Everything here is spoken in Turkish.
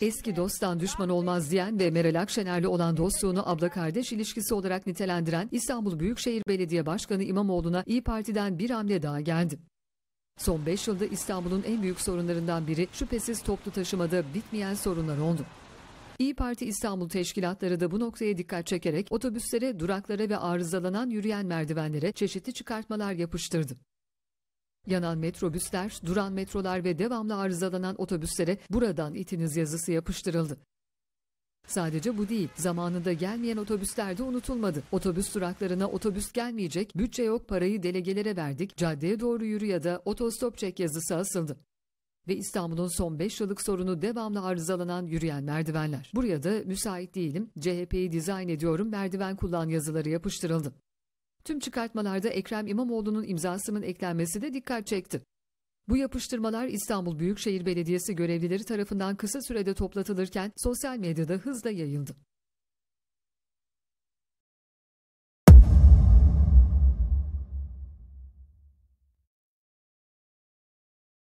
Eski dosttan düşman olmaz diyen ve Meral Akşener'le olan dostluğunu abla kardeş ilişkisi olarak nitelendiren İstanbul Büyükşehir Belediye Başkanı İmamoğlu'na İyi Parti'den bir hamle daha geldi. Son 5 yılda İstanbul'un en büyük sorunlarından biri şüphesiz toplu taşımada bitmeyen sorunlar oldu. İyi Parti İstanbul teşkilatları da bu noktaya dikkat çekerek otobüslere, duraklara ve arızalanan yürüyen merdivenlere çeşitli çıkartmalar yapıştırdı. Yanan metrobüsler, duran metrolar ve devamlı arızalanan otobüslere buradan itiniz yazısı yapıştırıldı. Sadece bu değil, zamanında gelmeyen otobüsler de unutulmadı. Otobüs duraklarına otobüs gelmeyecek, bütçe yok parayı delegelere verdik, caddeye doğru yürü ya da otostop çek yazısı asıldı. Ve İstanbul'un son 5 yıllık sorunu devamlı arızalanan yürüyen merdivenler. Buraya da müsait değilim, CHP'yi dizayn ediyorum, merdiven kullan yazıları yapıştırıldı. Tüm çıkartmalarda Ekrem İmamoğlu'nun imzasının eklenmesi de dikkat çekti. Bu yapıştırmalar İstanbul Büyükşehir Belediyesi görevlileri tarafından kısa sürede toplatılırken sosyal medyada hızla yayıldı.